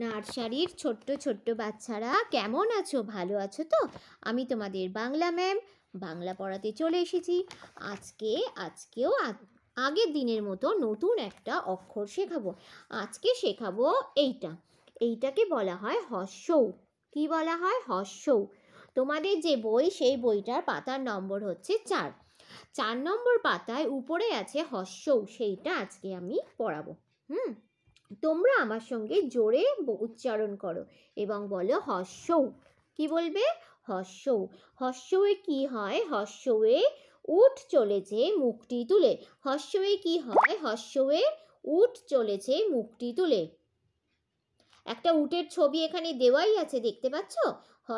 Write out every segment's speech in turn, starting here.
নার্সারির ছোট্ট ছোট্ট বাচ্চারা কেমন আছো ভালো আছো তো আমি তোমাদের বাংলা ম্যাম বাংলা পড়াতে চলে এসেছি আজকে আজকেও আগের দিনের মতো নতুন একটা অক্ষর শেখাবো আজকে শেখাবো এইটা এইটাকে বলা হয় হর্ষৌ কি বলা হয় হর্ষৌ তোমাদের যে বই সেই বইটার পাতার নম্বর হচ্ছে চার চার নম্বর পাতায় উপরে আছে হর্ষৌ সেইটা আজকে আমি পড়াবো হুম তোমরা আমার সঙ্গে জোরে উচ্চারণ করো এবং বলো হর্ষৌ কি বলবে হর্ষৌ হর্ষৌয়ে কি হয় হর্ষৌয়ে উঠ চলেছে মুখটি তুলে হর্ষৌয়ে কি হয় হর্ষৌয়ে উঠ চলেছে মুখটি তুলে একটা উটের ছবি এখানে দেওয়াই আছে দেখতে পাচ্ছ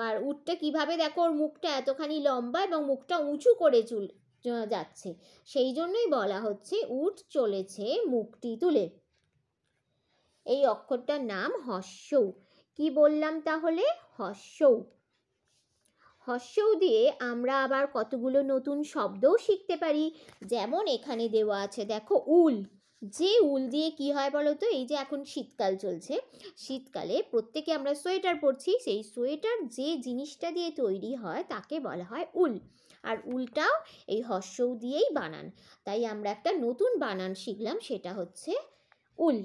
আর উটটা কিভাবে দেখো ওর মুখটা এতখানি লম্বা এবং মুখটা উঁচু করে চুল যাচ্ছে সেই জন্যই বলা হচ্ছে উট চলেছে মুখটি তুলে এই অক্ষরটার নাম হস্যৌ কি বললাম তাহলে হস্যৌ হস্যৌ দিয়ে আমরা আবার কতগুলো নতুন শব্দও শিখতে পারি যেমন এখানে দেওয়া আছে দেখো উল যে উল দিয়ে কি হয় বলো তো এই যে এখন শীতকাল চলছে শীতকালে প্রত্যেকে আমরা সোয়েটার পরছি সেই সোয়েটার যে জিনিসটা দিয়ে তৈরি হয় তাকে বলা হয় উল আর উলটাও এই হস্যৌ দিয়েই বানান তাই আমরা একটা নতুন বানান শিখলাম সেটা হচ্ছে উল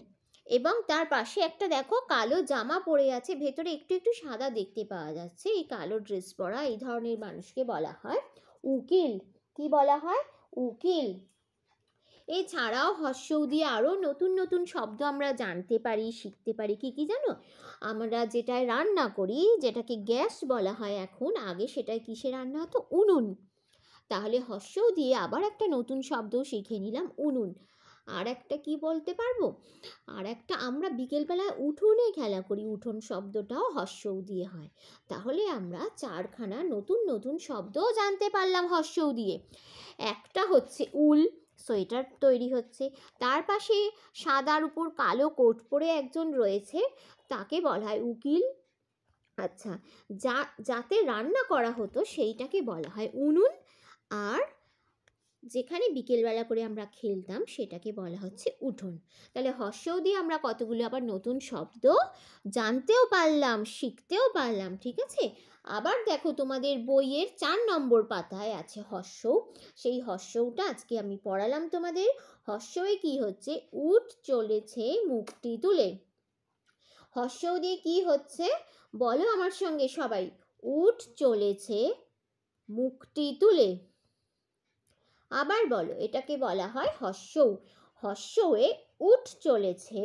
এবং তার পাশে একটা দেখো কালো জামা পরে আছে ভেতরে একটু একটু সাদা দেখতে পাওয়া যাচ্ছে এই কালো ড্রেস পরা এই ধরনের মানুষকে বলা হয় উকিল কি বলা হয় উকিল এছাড়াও হর্ষৌ দিয়ে আরও নতুন নতুন শব্দ আমরা জানতে পারি শিখতে পারি কি কি জানো আমরা যেটায় রান্না করি যেটাকে গ্যাস বলা হয় এখন আগে সেটায় কিসে রান্না হতো উনুন তাহলে হর্ষৌ দিয়ে আবার একটা নতুন শব্দ শিখে নিলাম উনুন আর একটা কি বলতে পারবো আর একটা আমরা বিকেলবেলায় উঠোনে খেলা করি উঠোন শব্দটাও হর্ষৌ দিয়ে হয় তাহলে আমরা চারখানা নতুন নতুন শব্দও জানতে পারলাম হর্ষৌ দিয়ে একটা হচ্ছে উল সোয়েটার তৈরি হচ্ছে তার পাশে সাদার উপর কালো কোট পরে একজন রয়েছে তাকে বলা হয় উকিল আচ্ছা যা যাতে রান্না করা হতো সেইটাকে বলা হয় উনুন আর যেখানে বিকেলবেলা করে আমরা খেলতাম সেটাকে বলা হচ্ছে উঠোন তাহলে হর্ষও দিয়ে আমরা কতগুলো আবার নতুন শব্দ জানতেও পারলাম শিখতেও পারলাম ঠিক আছে আবার দেখো তোমাদের বইয়ের চার নম্বর পাতায় আছে হর্ষ সেই হর্ষটা আজকে আমি পড়ালাম তোমাদের হর্ষয়ে কি হচ্ছে উঠ চলেছে মুখটি তুলে হর্ষ দিয়ে কি হচ্ছে বলো আমার সঙ্গে সবাই উঠ চলেছে মুখটি তুলে আবার বলো এটাকে বলা হয় হস্য হর্ষয়ে উঠ চলেছে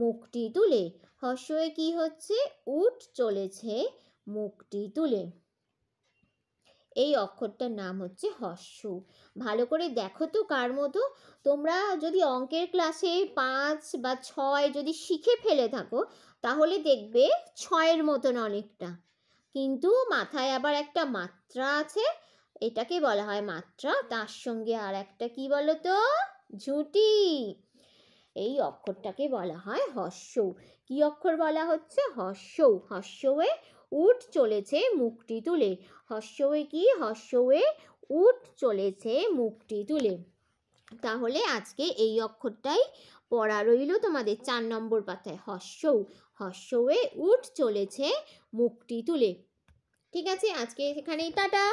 মুখটি তুলে হর্ষয়ে কি হচ্ছে উঠ চলেছে মুখটি তুলে এই অক্ষরটার নাম হচ্ছে হস্য ভালো করে দেখো তো কার মতো তোমরা যদি অঙ্কের ক্লাসে পাঁচ বা ছয় যদি শিখে ফেলে থাকো তাহলে দেখবে ছয়ের মতন অনেকটা কিন্তু মাথায় আবার একটা মাত্রা আছে এটাকে বলা হয় মাত্রা তার সঙ্গে আর একটা কি বলো তো ঝুঁটি এই অক্ষরটাকে বলা হয় হর্ষৌ কি অক্ষর বলা হচ্ছে হর্ষৌ হর্ষৌয়ে উট চলেছে মুখটি তুলে হর্ষৌয়ে কি হর্ষৌয়ে উট চলেছে মুখটি তুলে তাহলে আজকে এই অক্ষরটাই পড়া রইল তোমাদের চার নম্বর পাতায় হর্ষৌ হর্ষৌয়ে উট চলেছে মুখটি তুলে ঠিক আছে আজকে এখানেই টাটা